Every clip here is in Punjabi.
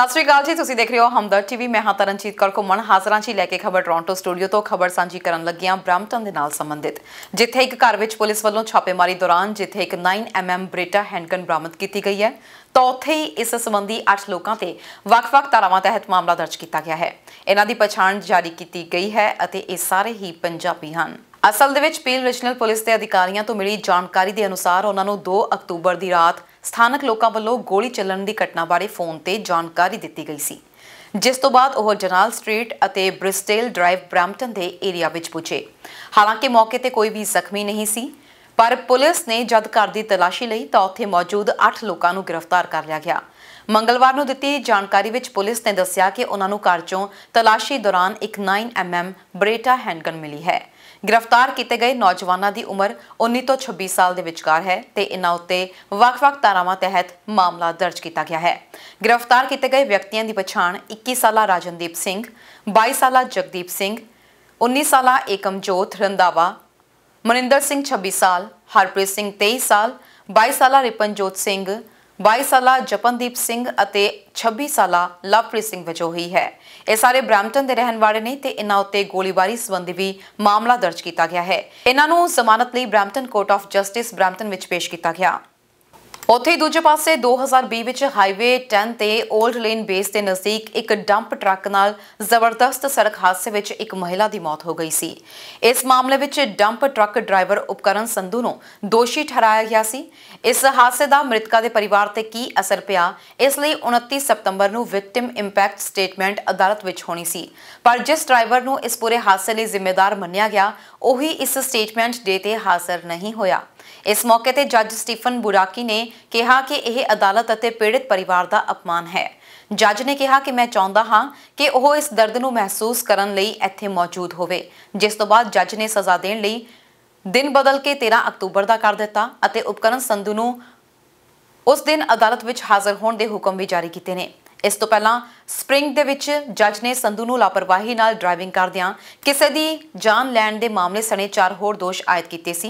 ਸਤਿ ਸ੍ਰੀ ਅਕਾਲ ਜੀ ਤੁਸੀਂ ਦੇਖ ਰਹੇ ਹੋ ਹਮਦਰ ਟੀਵੀ ਮੈਂ ਹਾਂ ਤਰਨਜੀਤ ਕੌਰ ਕੋਮਣ ਹਾਜ਼ਰਾਂ ਜੀ ਲੈ ਕੇ ਖਬਰ ਟੋਰਾਂਟੋ ਸਟੂਡੀਓ ਤੋਂ ਖਬਰ ਸਾਂਝੀ ਕਰਨ ਲੱਗੀਆਂ ਬ੍ਰਾਮਟਨ ਦੇ ਨਾਲ ਸੰਬੰਧਿਤ ਜਿੱਥੇ ਇੱਕ ਘਰ ਵਿੱਚ ਪੁਲਿਸ ਵੱਲੋਂ ਛਾਪੇਮਾਰੀ ਦੌਰਾਨ ਜਿੱਥੇ ਇੱਕ 9mm ਬ੍ਰੇਟਾ ਹੈਂਡਗਨ ਬਰਾਮਦ ਕੀਤੀ ਗਈ ਹੈ ਤਾਂ ਉੱਥੇ ਹੀ ਇਸ ਸੰਬੰਧੀ 8 ਲੋਕਾਂ ਤੇ ਵੱਖ-ਵੱਖ ਧਾਰਾਵਾਂ ਤਹਿਤ ਮਾਮਲਾ ਦਰਜ ਕੀਤਾ ਗਿਆ ਹੈ ਇਹਨਾਂ ਦੀ ਪਛਾਣ ਜਾਰੀ ਕੀਤੀ ਗਈ ਹੈ ਅਤੇ ਇਹ ਸਾਰੇ ਹੀ ਪੰਜਾਬੀ ਹਨ ਅਸਲ ਦੇ ਵਿੱਚ ਪੀਲ ਰੀਜਨਲ ਪੁਲਿਸ ਦੇ ਅਧਿਕਾਰੀਆਂ ਤੋਂ ਮਿਲੀ ਜਾਣਕਾਰੀ ਦੇ ਅਨੁਸਾਰ ਉਹਨਾਂ ਨੂੰ 2 ਅਕਤੂਬਰ ਦੀ ਰਾਤ ਸਥਾਨਕ ਲੋਕਾਂ ਵੱਲੋਂ ਗੋਲੀ ਚੱਲਣ ਦੀ ਘਟਨਾ ਬਾਰੇ ਫੋਨ ਤੇ ਜਾਣਕਾਰੀ ਦਿੱਤੀ ਗਈ ਸੀ ਜਿਸ ਤੋਂ ਬਾਅਦ ਉਹ ਜਨਰਲ ਸਟਰੀਟ ਅਤੇ ਬ੍ਰਿਸਟਲ ਡਰਾਈਵ ਬ੍ਰੈਂਪਟਨ ਦੇ ਏਰੀਆ ਵਿੱਚ ਪੁੱਜੇ ਹਾਲਾਂਕਿ ਮੌਕੇ ਤੇ ਕੋਈ ਵੀ ਜ਼ਖਮੀ ਨਹੀਂ ਸੀ ਪਰ ਪੁਲਿਸ ਨੇ ਜਦ ਘਰ ਦੀ ਤਲਾਸ਼ੀ ਲਈ ਤਾਂ ਉੱਥੇ ਮੌਜੂਦ 8 ਲੋਕਾਂ ਨੂੰ ਗ੍ਰਿਫਤਾਰ ਕਰ ਲਿਆ ਗਿਆ ਮੰਗਲਵਾਰ ਨੂੰ ਦਿੱਤੀ ਜਾਣਕਾਰੀ ਵਿੱਚ ਪੁਲਿਸ ਨੇ ਦੱਸਿਆ ਕਿ ਉਹਨਾਂ ਨੂੰ ਘਰ ਚੋਂ ਤਲਾਸ਼ੀ ਦੌਰਾਨ ਇੱਕ 9mm ਬਰੇਟਾ ਹੈਂਡਗਨ ਮਿਲੀ ਹੈ ਗ੍ਰਿਫਤਾਰ ਕੀਤੇ ਗਏ ਨੌਜਵਾਨਾਂ ਦੀ ਉਮਰ 19 ਤੋਂ 26 ਸਾਲ ਦੇ ਵਿਚਕਾਰ ਹੈ ਤੇ ਇਹਨਾਂ ਉੱਤੇ ਵੱਖ-ਵੱਖ ਧਾਰਾਵਾਂ ਤਹਿਤ ਮਾਮਲਾ ਦਰਜ ਕੀਤਾ ਗਿਆ ਹੈ ਗ੍ਰਿਫਤਾਰ ਕੀਤੇ ਗਏ ਵਿਅਕਤੀਆਂ ਦੀ ਪਛਾਣ 21 ਸਾਲਾ ਰਾਜਨਦੀਪ ਸਿੰਘ 22 ਸਾਲਾ ਜਗਦੀਪ ਸਿੰਘ 19 ਸਾਲਾ ਏਕਮਜੋਤ ਰੰਦਾਵਾ ਮਨਿੰਦਰ ਸਿੰਘ 26 ਸਾਲ ਹਰਪ੍ਰੀਤ ਸਿੰਘ 23 ਸਾਲ 22 ਸਾਲਾ ਰਿਪਨਜੋਤ ਸਿੰਘ 22 ਸਾਲਾ ਜਪਨਦੀਪ ਸਿੰਘ ਅਤੇ 26 ਸਾਲਾ ਲਵਪ੍ਰੀਤ ਸਿੰਘ ਵਜੋਂ ਹੀ ਹੈ ਇਹ ਸਾਰੇ ਬ੍ਰੈਂਪਟਨ ਦੇ ਰਹਿਣ ਵਾਲੇ ਨੇ ਤੇ ਇਹਨਾਂ ਉੱਤੇ ਗੋਲੀਬਾਰੀ ਸੰਬੰਧੀ ਵੀ ਮਾਮਲਾ ਦਰਜ ਕੀਤਾ ਗਿਆ ਹੈ ਇਹਨਾਂ ਨੂੰ ਜ਼ਮਾਨਤ ਲਈ Brampton Court of Justice Brampton ਵਿੱਚ ਪੇਸ਼ ਕੀਤਾ ਗਿਆ ਉੱਥੇ ਦੂਜੇ ਪਾਸੇ 2020 ਵਿੱਚ ਹਾਈਵੇ 10 ਤੇ 올ਡ ਲੇਨ ਬੇਸ ਦੇ ਨਜ਼ਦੀਕ ਇੱਕ ਡੰਪ ਟਰੱਕ ਨਾਲ ਜ਼ਬਰਦਸਤ ਸੜਕ ਹਾਦਸੇ ਵਿੱਚ ਇੱਕ ਮਹਿਲਾ ਦੀ ਮੌਤ ਹੋ ਗਈ ਸੀ ਇਸ ਮਾਮਲੇ ਵਿੱਚ ਡੰਪ ਟਰੱਕ ਡਰਾਈਵਰ ਉਪਕਰਨ ਸੰਧੂ ਨੂੰ ਦੋਸ਼ੀ ਠਹਿਰਾਇਆ ਗਿਆ ਸੀ ਇਸ ਹਾਦਸੇ ਦਾ ਮ੍ਰਿਤਕਾ ਦੇ ਪਰਿਵਾਰ ਤੇ ਕੀ ਅਸਰ ਪਿਆ ਇਸ ਲਈ 29 ਸਤੰਬਰ ਨੂੰ ਵਿਕਟਿਮ ਇੰਪੈਕਟ ਸਟੇਟਮੈਂਟ ਅਦਾਲਤ ਵਿੱਚ ਹੋਣੀ ਸੀ ਪਰ ਜਿਸ ਡਰਾਈਵਰ ਨੂੰ ਇਸ ਪੂਰੇ ਹਾਦਸੇ ਲਈ ਜ਼ਿੰਮੇਵਾਰ ਮੰਨਿਆ ਗਿਆ ਉਹੀ ਇਸ ਸਟੇਟਮੈਂਟ ਦੇ ਤੇ ਹਾਜ਼ਰ ਨਹੀਂ ਹੋਇਆ ਇਸ ਮੌਕੇ ਤੇ ਜੱਜ ਸਟੀਫਨ ਬੁਰਾਕੀ ਨੇ ਕਿਹਾ ਕਿ ਇਹ ਅਦਾਲਤ ਅਤੇ ਪੀੜਤ ਪਰਿਵਾਰ ਦਾ ਅਪਮਾਨ ਹੈ ਜੱਜ ਨੇ ਕਿਹਾ ਕਿ ਮੈਂ ਚਾਹੁੰਦਾ ਹਾਂ ਕਿ ਉਹ ਇਸ ਦਰਦ ਨੂੰ ਮਹਿਸੂਸ ਕਰਨ ਲਈ ਇੱਥੇ ਮੌਜੂਦ ਹੋਵੇ ਜਿਸ ਤੋਂ ਬਾਅਦ ਜੱਜ ਨੇ ਸਜ਼ਾ ਦੇਣ ਲਈ ਦਿਨ ਬਦਲ ਕੇ 13 ਅਕਤੂਬਰ ਦਾ ਕਰ ਦਿੱਤਾ ਅਤੇ ਉਪਕਰਨ ਸੰਧੂ ਨੂੰ ਉਸ ਦਿਨ ਅਦਾਲਤ ਵਿੱਚ ਹਾਜ਼ਰ ਹੋਣ ਦੇ ਹੁਕਮ ਵੀ ਜਾਰੀ ਕੀਤੇ ਨੇ ਇਸ ਤੋਂ ਪਹਿਲਾਂ ਸਪ੍ਰਿੰਗ ਦੇ ਵਿੱਚ ਜੱਜ ਨੇ ਸੰਧੂ ਨੂੰ ਲਾਪਰਵਾਹੀ ਨਾਲ ਡਰਾਈਵਿੰਗ ਕਰਦਿਆਂ ਕਿਸੇ ਦੀ ਜਾਨ ਲੈਣ ਦੇ ਮਾਮਲੇ ਸਣੇ ਚਾਰ ਹੋਰ ਦੋਸ਼ ਆਇਦ ਕੀਤੇ ਸੀ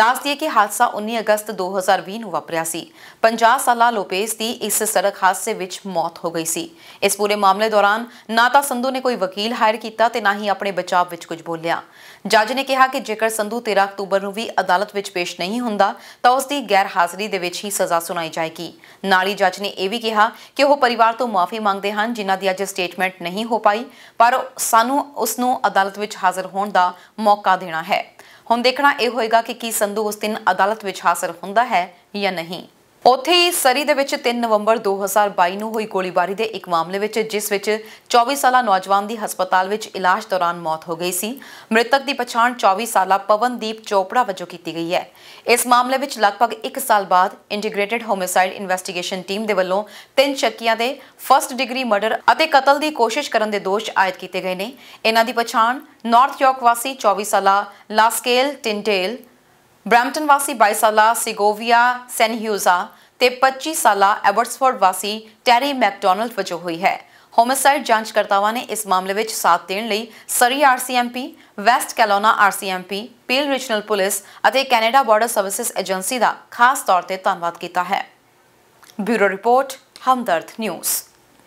ਦੱਸ ਦਈਏ ਕਿ ਹਾਦਸਾ 19 ਅਗਸਤ 2020 ਨੂੰ ਵਾਪਰਿਆ ਸੀ 50 ਸਾਲਾ ਲੋਪੇਸ ਦੀ ਇਸ ਸੜਕ ਹਾਦਸੇ ਵਿੱਚ ਮੌਤ ਹੋ ਗਈ ਸੀ ਇਸ ਪੂਰੇ ਮਾਮਲੇ ਦੌਰਾਨ ਨਾ ਤਾਂ ਸੰਧੂ ਨੇ ਕੋਈ ਵਕੀਲ ਹਾਇਰ ਕੀਤਾ ਤੇ ਨਾ ਹੀ ਆਪਣੇ ਬਚਾਅ ਵਿੱਚ ਕੁਝ ਬੋਲਿਆ ਜੱਜ ਨੇ ਕਿਹਾ ਕਿ ਜੇਕਰ ਸੰਧੂ 13 ਅਕਤੂਬਰ ਨੂੰ ਵੀ ਅਦਾਲਤ ਵਿੱਚ ਪੇਸ਼ ਨਹੀਂ ਹੁੰਦਾ ਤਾਂ ਉਸ ਦੀ ਗੈਰ ਹਾਜ਼ਰੀ ਦੇ ਵਿੱਚ ਹੀ ਸਜ਼ਾ ਸੁਣਾਈ ਜਾਏਗੀ ਨਾਲ ਹੀ ਜੱਜ ਨੇ ਇਹ ਵੀ ਕਿਹਾ ਕਿ ਉਹ ਪਰਿਵਾਰ ਤੋਂ ਮਾਫੀ ਮੰਗਦੇ ਹਨ ਜਿਨ੍ਹਾਂ ਦੀ ਅੱਜ ਸਟੇਟਮੈਂਟ ਨਹੀਂ ਹੋ ਪਾਈ ਪਰ ਸਾਨੂੰ ਉਸ ਨੂੰ ਅਦਾਲਤ ਵਿੱਚ ਹਾਜ਼ਰ ਹੋਣ ਦਾ ਮੌਕਾ ਦੇਣਾ ਹੈ ਹੁਣ ਦੇਖਣਾ ਇਹ ਹੋਏਗਾ ਕਿ ਕੀ ਸੰਧੂ ਉਸ ਦਿਨ ਅਦਾਲਤ ਵਿੱਚ ਹਾਜ਼ਰ ਹੁੰਦਾ ਹੈ ਜਾਂ ਨਹੀਂ ਉਥੇ ਹੀ ਸਰੀ ਦੇ ਵਿੱਚ 3 ਨਵੰਬਰ 2022 ਨੂੰ ਹੋਈ ਗੋਲੀਬਾਰੀ ਦੇ ਇੱਕ ਮਾਮਲੇ ਵਿੱਚ ਜਿਸ ਵਿੱਚ 24 ਸਾਲਾ ਨੌਜਵਾਨ ਦੀ ਹਸਪਤਾਲ ਵਿੱਚ ਇਲਾਜ ਦੌਰਾਨ ਮੌਤ ਹੋ ਗਈ ਸੀ ਮ੍ਰਿਤਕ ਦੀ ਪਛਾਣ 24 ਸਾਲਾ ਪਵਨਦੀਪ ਚੋਪੜਾ ਵਜੋਂ ਕੀਤੀ ਗਈ ਹੈ ਇਸ ਮਾਮਲੇ ਵਿੱਚ ਲਗਭਗ 1 ਸਾਲ ਬਾਅਦ ਇੰਟੀਗ੍ਰੇਟਿਡ ਹੋਮਿਸਾਈਡ ਇਨਵੈਸਟੀਗੇਸ਼ਨ ਟੀਮ ਦੇ ਵੱਲੋਂ ਤਿੰਨ ਸ਼ੱਕੀਆਂ ਦੇ ਫਰਸਟ ਡਿਗਰੀ ਮਰਡਰ ਅਤੇ ਕਤਲ ਦੀ ਕੋਸ਼ਿਸ਼ ਕਰਨ ਦੇ ਦੋਸ਼ ਆਇਦ ਕੀਤੇ ਗਏ ਨੇ ਇਹਨਾਂ ਦੀ ਪਛਾਣ ਨਾਰਥ ਯਾਰਕ ਵਾਸੀ 24 ਸਾਲਾ ਲਾਸਕੇਲ ਟਿੰਟੇਲ ਬ੍ਰੈਂਪਟਨ ਵਾਸੀ 22 ਸਾਲਾ ਸਿਗੋਵੀਆ ਸੈਨਹਿਊਜ਼ਾ ਤੇ 25 ਸਾਲਾ ਐਬਰਟਸਫੋਰਡ ਵਾਸੀ ਟੈਰੀ ਮੈਕਡੋਨਲਡ ਵਜੋਂ ਹੋਈ ਹੈ ਹੋਮਿਸਾਈਡ ਜਾਂਚਕਰਤਾਵਾਂ ਨੇ ਇਸ ਮਾਮਲੇ ਵਿੱਚ ਸਾਥ ਦੇਣ ਲਈ Surrey RCMP West Kelowna RCMP Peel Regional Police ਅਤੇ ਕੈਨੇਡਾ ਬਾਰਡਰ ਸਰਵਿਸਿਜ਼ ਏਜੰਸੀ ਦਾ ਖਾਸ ਤੌਰ ਤੇ ਧੰਨਵਾਦ ਕੀਤਾ ਹੈ ਬਿਊਰੋ ਰਿਪੋਰਟ ਹਮਦਰਦ ਨਿਊਜ਼